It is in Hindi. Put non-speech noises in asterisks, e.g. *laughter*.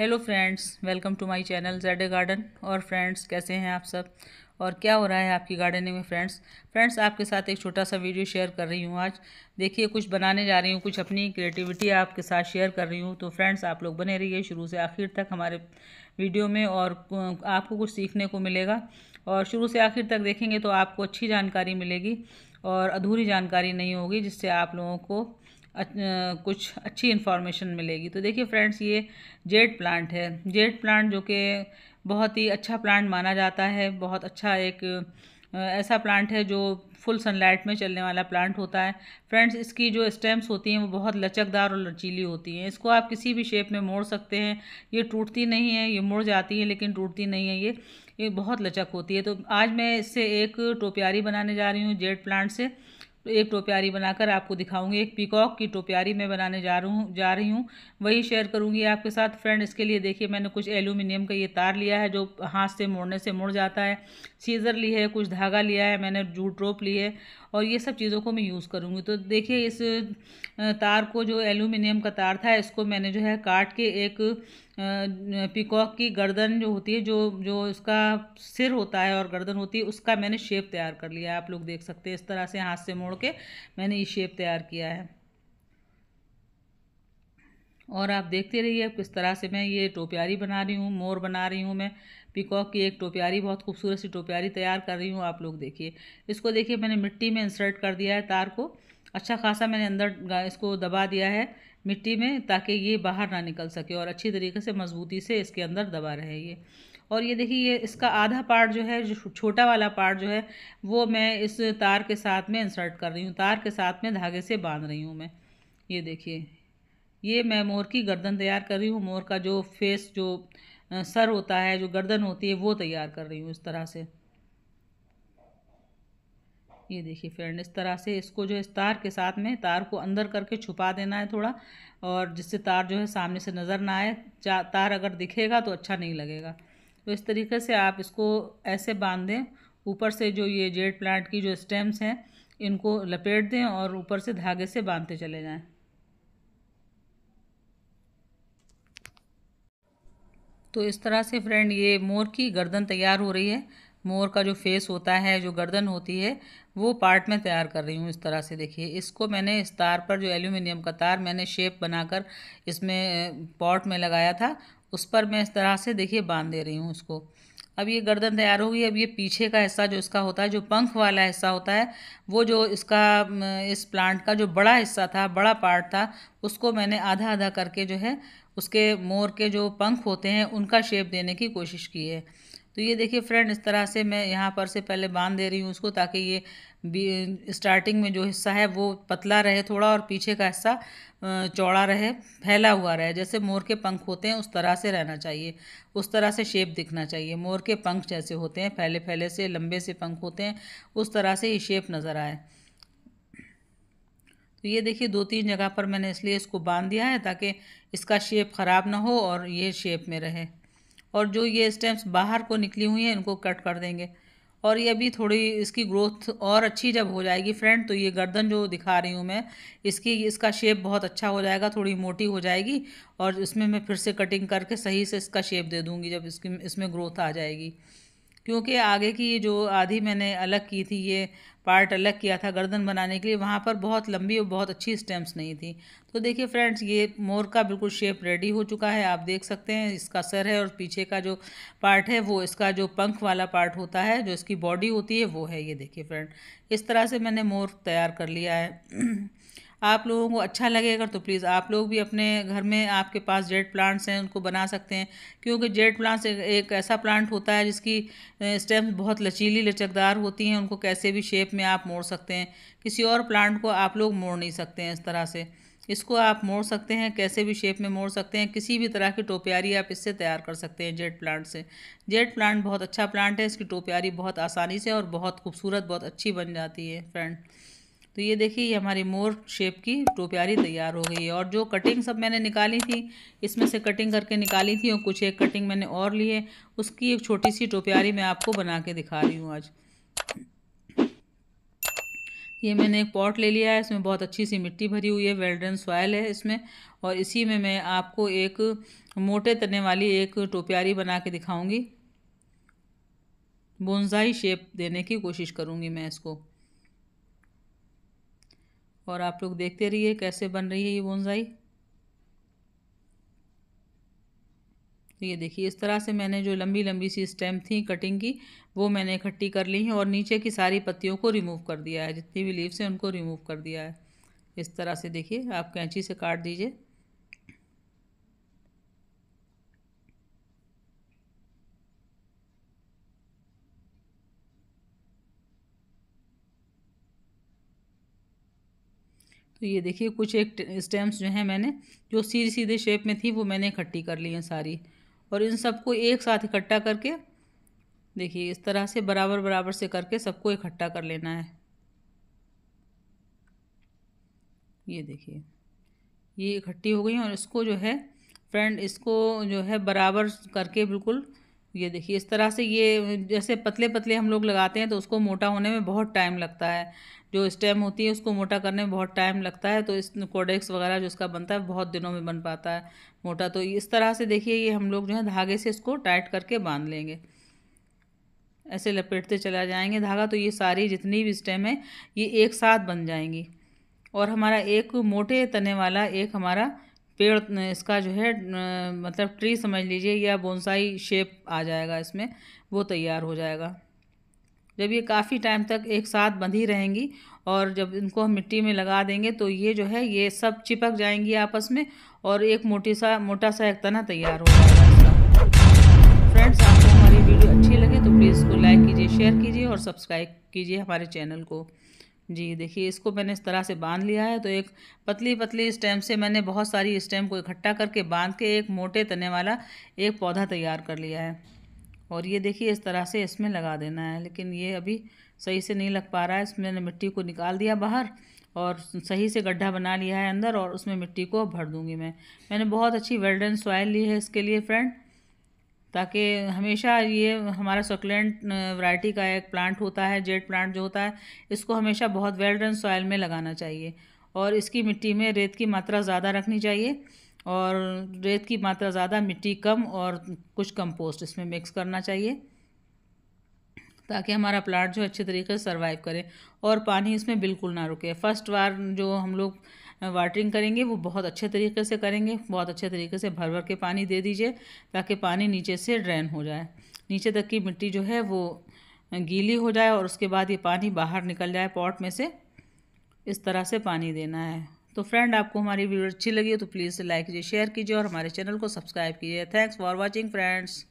hello friends welcome to my channel jade garden और फ्रेंड्स कैसे हैं आप सब और क्या हो रहा है आपकी गार्डनिंग में फ्रेंड्स फ्रेंड्स आपके साथ एक छोटा सा वीडियो शेयर कर रही हूँ आज देखिए कुछ बनाने जा रही हूँ कुछ अपनी क्रिएटिविटी आपके साथ शेयर कर रही हूँ तो फ्रेंड्स आप लोग बने रहिए शुरू से आखिर तक हमारे वीडियो में और आपको कुछ सीखने को मिलेगा और शुरू से आखिर तक देखेंगे तो आपको अच्छी जानकारी मिलेगी और अधूरी जानकारी नहीं होगी जिससे आप लोगों को कुछ अच्छी इन्फॉर्मेशन मिलेगी तो देखिए फ्रेंड्स ये जेड प्लांट है जेड प्लांट जो कि बहुत ही अच्छा प्लांट माना जाता है बहुत अच्छा एक ऐसा प्लांट है जो फुल सनलाइट में चलने वाला प्लांट होता है फ्रेंड्स इसकी जो स्टेम्स होती हैं वो बहुत लचकदार और लचीली होती हैं इसको आप किसी भी शेप में मोड़ सकते हैं ये टूटती नहीं है ये मुड़ जाती है लेकिन टूटती नहीं है ये ये बहुत लचक होती है तो आज मैं इससे एक टोप्यारी बनाने जा रही हूँ जेड प्लांट से एक टोप्यारी बनाकर आपको दिखाऊंगी एक पिकॉक की टोप्यारी मैं बनाने जा रहा हूँ जा रही हूँ वही शेयर करूँगी आपके साथ फ्रेंड इसके लिए देखिए मैंने कुछ एल्यूमिनियम का ये तार लिया है जो हाथ से मोड़ने से मुड़ जाता है सीज़र ली है कुछ धागा लिया है मैंने जूट रोप ली है और ये सब चीज़ों को मैं यूज़ करूँगी तो देखिए इस तार को जो एल्यूमिनियम का तार था इसको मैंने जो है काट के एक पिकॉक की गर्दन जो होती है जो जो उसका सिर होता है और गर्दन होती है उसका मैंने शेप तैयार कर लिया है आप लोग देख सकते हैं इस तरह से हाथ से मोड़ के मैंने ये शेप तैयार किया है और आप देखते रहिए किस तरह से मैं ये टोप्यारी बना रही हूँ मोर बना रही हूँ मैं पिकॉक की एक टोप्यारी बहुत खूबसूरत सी टोप्यारी तैयार कर रही हूँ आप लोग देखिए इसको देखिए मैंने मिट्टी में इंसर्ट कर दिया है तार को अच्छा खासा मैंने अंदर इसको दबा दिया है मिट्टी में ताकि ये बाहर ना निकल सके और अच्छी तरीके से मज़बूती से इसके अंदर दबा रहे ये और ये देखिए ये इसका आधा पार्ट जो है जो छोटा वाला पार्ट जो है वो मैं इस तार के साथ में इंसर्ट कर रही हूँ तार के साथ में धागे से बांध रही हूँ मैं ये देखिए ये मैं मोर की गर्दन तैयार कर रही हूँ मोर का जो फेस जो सर होता है जो गर्दन होती है वो तैयार कर रही हूँ इस तरह से ये देखिए फ्रेंड इस तरह से इसको जो इस तार के साथ में तार को अंदर करके छुपा देना है थोड़ा और जिससे तार जो है सामने से नज़र ना आए तार अगर दिखेगा तो अच्छा नहीं लगेगा तो इस तरीके से आप इसको ऐसे बांध दें ऊपर से जो ये जेड प्लांट की जो स्टेम्स हैं इनको लपेट दें और ऊपर से धागे से बांधते चले जाएँ तो इस तरह से फ्रेंड ये मोर की गर्दन तैयार हो रही है मोर का जो फेस होता है जो गर्दन होती है वो पार्ट में तैयार कर रही हूँ इस तरह से देखिए इसको मैंने इस तार पर जो एल्यूमिनियम का तार मैंने शेप बनाकर इसमें पॉट में लगाया था उस पर मैं इस तरह से देखिए बांध दे रही हूँ उसको अब ये गर्दन तैयार होगी अब ये पीछे का हिस्सा जो इसका होता है जो पंख वाला हिस्सा होता है वो जो इसका इस प्लांट का जो बड़ा हिस्सा था बड़ा पार्ट था उसको मैंने आधा आधा करके जो है उसके मोर के जो पंख होते हैं उनका शेप देने की कोशिश की है तो ये देखिए फ्रेंड इस तरह से मैं यहाँ पर से पहले बांध दे रही हूँ उसको ताकि ये स्टार्टिंग में जो हिस्सा है वो पतला रहे थोड़ा और पीछे का हिस्सा चौड़ा रहे फैला हुआ रहे जैसे मोर के पंख होते हैं उस तरह से रहना चाहिए उस तरह से शेप दिखना चाहिए मोर के पंख जैसे होते हैं फैले फैले से लंबे से पंख होते हैं उस तरह से ये शेप नज़र आए तो ये देखिए दो तीन जगह पर मैंने इसलिए इसको बांध दिया है ताकि इसका शेप ख़राब ना हो और ये शेप में रहे और जो ये स्टेम्स बाहर को निकली हुई हैं इनको कट कर देंगे और ये भी थोड़ी इसकी ग्रोथ और अच्छी जब हो जाएगी फ्रेंड तो ये गर्दन जो दिखा रही हूँ मैं इसकी इसका शेप बहुत अच्छा हो जाएगा थोड़ी मोटी हो जाएगी और इसमें मैं फिर से कटिंग करके सही से इसका शेप दे दूँगी जब इसकी इसमें ग्रोथ आ जाएगी क्योंकि आगे की जो आधी मैंने अलग की थी ये पार्ट अलग किया था गर्दन बनाने के लिए वहाँ पर बहुत लंबी और बहुत अच्छी स्टेम्स नहीं थी तो देखिए फ्रेंड्स ये मोर का बिल्कुल शेप रेडी हो चुका है आप देख सकते हैं इसका सर है और पीछे का जो पार्ट है वो इसका जो पंख वाला पार्ट होता है जो इसकी बॉडी होती है वो है ये देखिए फ्रेंड इस तरह से मैंने मोर तैयार कर लिया है *clears throat* आप लोगों को अच्छा लगेगा तो प्लीज़ आप लोग भी अपने घर में आपके पास जेड प्लांट्स हैं उनको बना सकते हैं क्योंकि जेड प्लांट्स एक, एक ऐसा प्लांट होता है जिसकी स्टेम बहुत लचीली लचकदार होती हैं उनको कैसे भी शेप में आप मोड़ सकते हैं किसी और प्लांट को आप लोग मोड़ नहीं सकते हैं इस तरह से इसको आप मोड़ सकते हैं कैसे भी शेप में मोड़ सकते हैं किसी भी तरह की टोप्यारी आप इससे तैयार कर सकते हैं जेड प्लांट से जेड प्लांट बहुत अच्छा प्लांट है इसकी टोप्यारी बहुत आसानी से और बहुत खूबसूरत बहुत अच्छी बन जाती है फ्रेंड तो ये देखिए ये हमारी मोर शेप की टोप्यारी तैयार हो गई है और जो कटिंग सब मैंने निकाली थी इसमें से कटिंग करके निकाली थी और कुछ एक कटिंग मैंने और ली है उसकी एक छोटी सी टोप्यारी मैं आपको बना के दिखा रही हूँ आज ये मैंने एक पॉट ले लिया है इसमें बहुत अच्छी सी मिट्टी भरी हुई है वेल्डन सॉयल है इसमें और इसी में मैं आपको एक मोटे तने वाली एक टोप्यारी बना के दिखाऊंगी बोनजाई शेप देने की कोशिश करूँगी मैं इसको और आप लोग देखते रहिए कैसे बन रही है ये बोनजाई तो ये देखिए इस तरह से मैंने जो लंबी लंबी सी स्टेम थी कटिंग की वो मैंने इकट्ठी कर ली है और नीचे की सारी पत्तियों को रिमूव कर दिया है जितनी भी लीव्स हैं उनको रिमूव कर दिया है इस तरह से देखिए आप कैंची से काट दीजिए तो ये देखिए कुछ एक स्टेम्स जो हैं मैंने जो सीधे सीधे शेप में थी वो मैंने इकट्ठी कर ली हैं सारी और इन सबको एक साथ इकट्ठा करके देखिए इस तरह से बराबर बराबर से करके सबको इकट्ठा कर लेना है ये देखिए ये इकट्ठी हो गई और इसको जो है फ्रेंड इसको जो है बराबर करके बिल्कुल ये देखिए इस तरह से ये जैसे पतले पतले हम लोग लगाते हैं तो उसको मोटा होने में बहुत टाइम लगता है जो स्टेम होती है उसको मोटा करने में बहुत टाइम लगता है तो इस कोडेक्स वगैरह जो उसका बनता है बहुत दिनों में बन पाता है मोटा तो इस तरह से देखिए ये हम लोग जो है धागे से इसको टाइट करके बांध लेंगे ऐसे लपेटते चला जाएंगे धागा तो ये सारी जितनी भी स्टेम है ये एक साथ बन जाएंगी और हमारा एक मोटे तने वाला एक हमारा पेड़ इसका जो है मतलब ट्री समझ लीजिए या बोनसाई शेप आ जाएगा इसमें वो तैयार हो जाएगा जब ये काफ़ी टाइम तक एक साथ बंधी रहेंगी और जब इनको हम मिट्टी में लगा देंगे तो ये जो है ये सब चिपक जाएंगी आपस में और एक मोटी सा मोटा सा एक तना तैयार हो जाएगा फ्रेंड्स आपको हमारी वीडियो अच्छी लगे तो प्लीज़ इसको लाइक कीजिए शेयर कीजिए और सब्सक्राइब कीजिए हमारे चैनल को जी देखिए इसको मैंने इस तरह से बांध लिया है तो एक पतली पतली स्टेम से मैंने बहुत सारी स्टेम को इकट्ठा करके बांध के एक मोटे तने वाला एक पौधा तैयार कर लिया है और ये देखिए इस तरह से इसमें लगा देना है लेकिन ये अभी सही से नहीं लग पा रहा है इसमें मैंने मिट्टी को निकाल दिया बाहर और सही से गड्ढा बना लिया है अंदर और उसमें मिट्टी को भर दूँगी मैं मैंने बहुत अच्छी वेल्डन सॉइल ली है इसके लिए फ्रेंड ताकि हमेशा ये हमारा सक्लेंट वैरायटी का एक प्लांट होता है जेड प्लांट जो होता है इसको हमेशा बहुत वेल्डन सॉइल में लगाना चाहिए और इसकी मिट्टी में रेत की मात्रा ज़्यादा रखनी चाहिए और रेत की मात्रा ज़्यादा मिट्टी कम और कुछ कंपोस्ट इसमें मिक्स करना चाहिए ताकि हमारा प्लांट जो अच्छे तरीके से सर्वाइव करे और पानी इसमें बिल्कुल ना रुके फर्स्ट बार जो हम लोग वाटरिंग करेंगे वो बहुत अच्छे तरीके से करेंगे बहुत अच्छे तरीके से भर भर के पानी दे दीजिए ताकि पानी नीचे से ड्रेन हो जाए नीचे तक की मिट्टी जो है वो गीली हो जाए और उसके बाद ये पानी बाहर निकल जाए पॉट में से इस तरह से पानी देना है तो फ्रेंड आपको हमारी वीडियो अच्छी लगी हो तो प्लीज़ लाइक कीजिए शेयर कीजिए और हमारे चैनल को सब्सक्राइब कीजिए थैंक्स फॉर वॉचिंग फ्रेंड्स